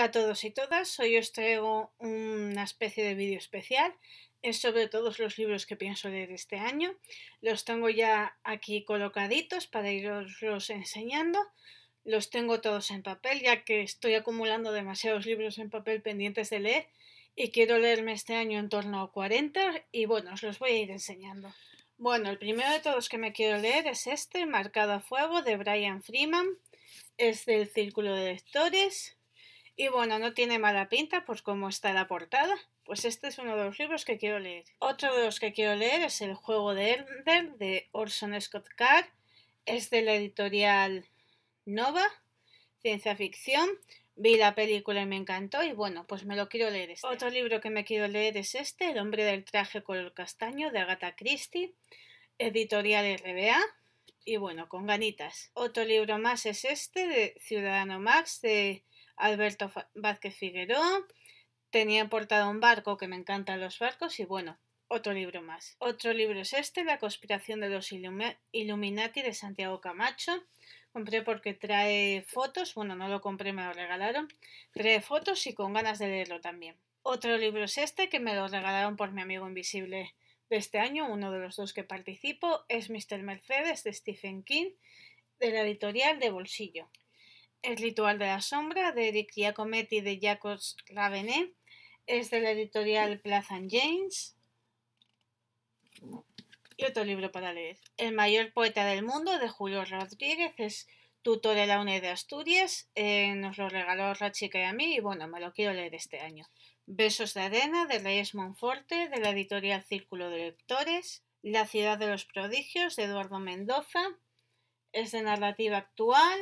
Hola a todos y todas, hoy os traigo una especie de vídeo especial, es sobre todos los libros que pienso leer este año, los tengo ya aquí colocaditos para los enseñando, los tengo todos en papel ya que estoy acumulando demasiados libros en papel pendientes de leer y quiero leerme este año en torno a 40 y bueno, os los voy a ir enseñando. Bueno, el primero de todos que me quiero leer es este, Marcado a Fuego, de Brian Freeman. Es del Círculo de Lectores. Y bueno, no tiene mala pinta, pues como está la portada. Pues este es uno de los libros que quiero leer. Otro de los que quiero leer es El juego de Ender de Orson Scott Card. Es de la editorial Nova, ciencia ficción. Vi la película y me encantó y bueno, pues me lo quiero leer. Este. Otro libro que me quiero leer es este, El hombre del traje color castaño de Agatha Christie, editorial RBA. Y bueno, con ganitas. Otro libro más es este de Ciudadano Max de Alberto Vázquez Figueroa. Tenía portado un barco, que me encantan los barcos, y bueno, otro libro más. Otro libro es este, La conspiración de los Illuminati de Santiago Camacho. Compré porque trae fotos, bueno, no lo compré, me lo regalaron. Trae fotos y con ganas de leerlo también. Otro libro es este, que me lo regalaron por mi amigo invisible de este año, uno de los dos que participo, es Mr. Mercedes de Stephen King, de la editorial de Bolsillo. El ritual de la sombra de Eric Giacometti de Jacob's Ravenet es de la editorial Plaza James. Y otro libro para leer. El mayor poeta del mundo de Julio Rodríguez es tutor de la UNED de Asturias. Eh, nos lo regaló la chica y a mí y bueno, me lo quiero leer este año. Besos de arena de Reyes Monforte de la editorial Círculo de Lectores. La ciudad de los prodigios de Eduardo Mendoza. Es de narrativa actual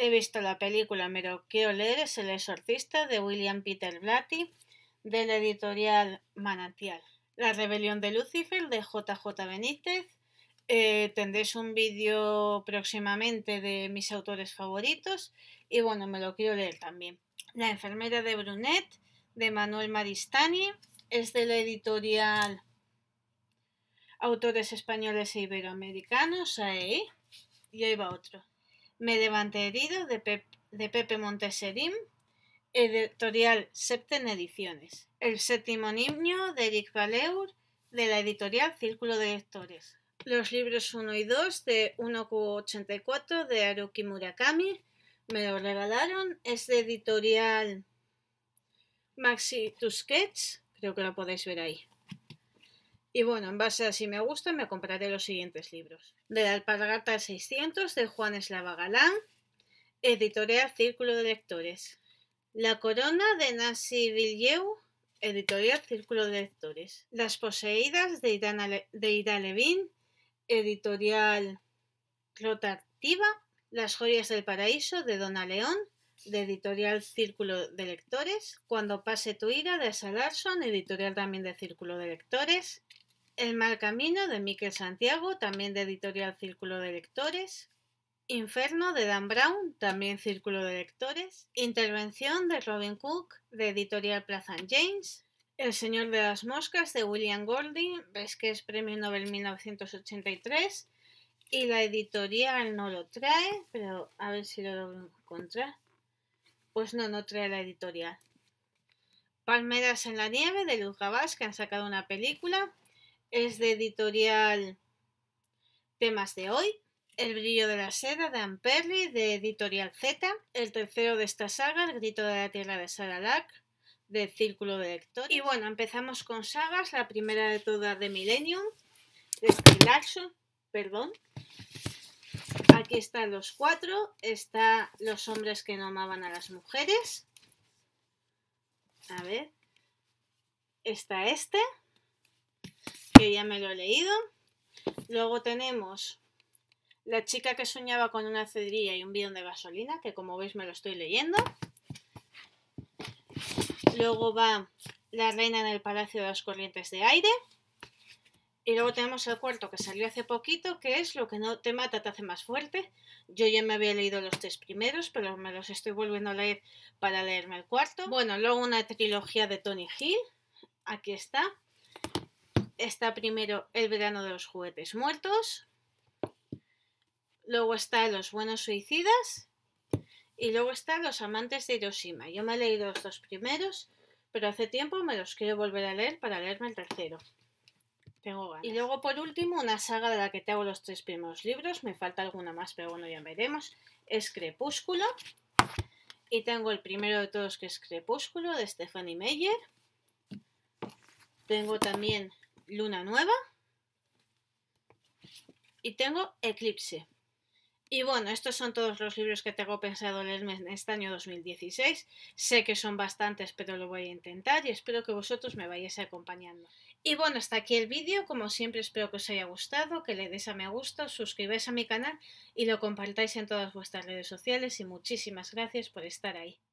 He visto la película, pero quiero leer Es el exorcista de William Peter Blatty de la editorial Manantial. La rebelión de Lucifer de JJ Benítez. Eh, tendréis un vídeo próximamente de mis autores favoritos y bueno, me lo quiero leer también. La enfermera de Brunet de Manuel Maristani es de la editorial Autores Españoles e Iberoamericanos, ahí. Y ahí va otro. Me levanté herido de, Pepe Monteserim, editorial Septen Ediciones. El séptimo niño de Eric Valeur, de la editorial Círculo de Lectores. Los libros 1 y 2 de 1Q84 de Haruki Murakami me lo regalaron. Es de editorial Maxi Tusquets, creo que lo podéis ver ahí. Y bueno, en base a si me gusta, me compraré los siguientes libros. De la Alpargata 600 de Juan Eslava Galán, editorial Círculo de Lectores. La Corona de Nancy Villeu, editorial Círculo de Lectores. Las Poseídas de Ida Levin, editorial Rotativa. Las Jorias del Paraíso de Dona León, editorial Círculo de Lectores. Cuando pase tu ira de Asa Larson, editorial también de Círculo de Lectores. El mal camino de Miquel Santiago, también de editorial Círculo de Lectores. Inferno de Dan Brown, también Círculo de Lectores. Intervención de Robin Cook, de editorial Plaza James. El Señor de las Moscas de William Golding, ves que es Premio Nobel 1983. Y la editorial no lo trae, pero a ver si lo logro encontrar. Pues no, no trae la editorial. Palmeras en la nieve de Luz Gabás, que han sacado una película es de editorial Temas de hoy, El brillo de la seda de Perry de editorial Z, el tercero de esta saga, El grito de la tierra de Sarah Lack de Círculo de Lectores. Y bueno, empezamos con sagas, la primera de todas de Millennium, de perdón. Aquí están los cuatro, está Los hombres que no amaban a las mujeres. A ver, está este que ya me lo he leído. Luego tenemos La chica que soñaba con una cedrilla y un bidón de gasolina, que como veis me lo estoy leyendo. Luego va La reina en el palacio de las corrientes de aire. Y luego tenemos el cuarto que salió hace poquito, que es Lo que no te mata te hace más fuerte. Yo ya me había leído los tres primeros, pero me los estoy volviendo a leer para leerme el cuarto. Bueno, luego una trilogía de Tony Hill. Aquí está está primero El verano de los juguetes muertos, luego está Los buenos suicidas y luego está Los amantes de Hiroshima. Yo me he leído los dos primeros, pero hace tiempo me los quiero volver a leer para leerme el tercero. Tengo ganas. Y luego por último una saga de la que tengo hago los tres primeros libros, me falta alguna más, pero bueno, ya veremos. Es Crepúsculo. Y tengo el primero de todos que es Crepúsculo de Stephanie Meyer. Tengo también luna nueva y tengo Eclipse. Y bueno, estos son todos los libros que tengo pensado leerme en este año 2016. Sé que son bastantes, pero lo voy a intentar y espero que vosotros me vayáis acompañando. Y bueno, hasta aquí el vídeo. Como siempre, espero que os haya gustado, que le des a me gusta, suscribáis a mi canal y lo compartáis en todas vuestras redes sociales. Y muchísimas gracias por estar ahí.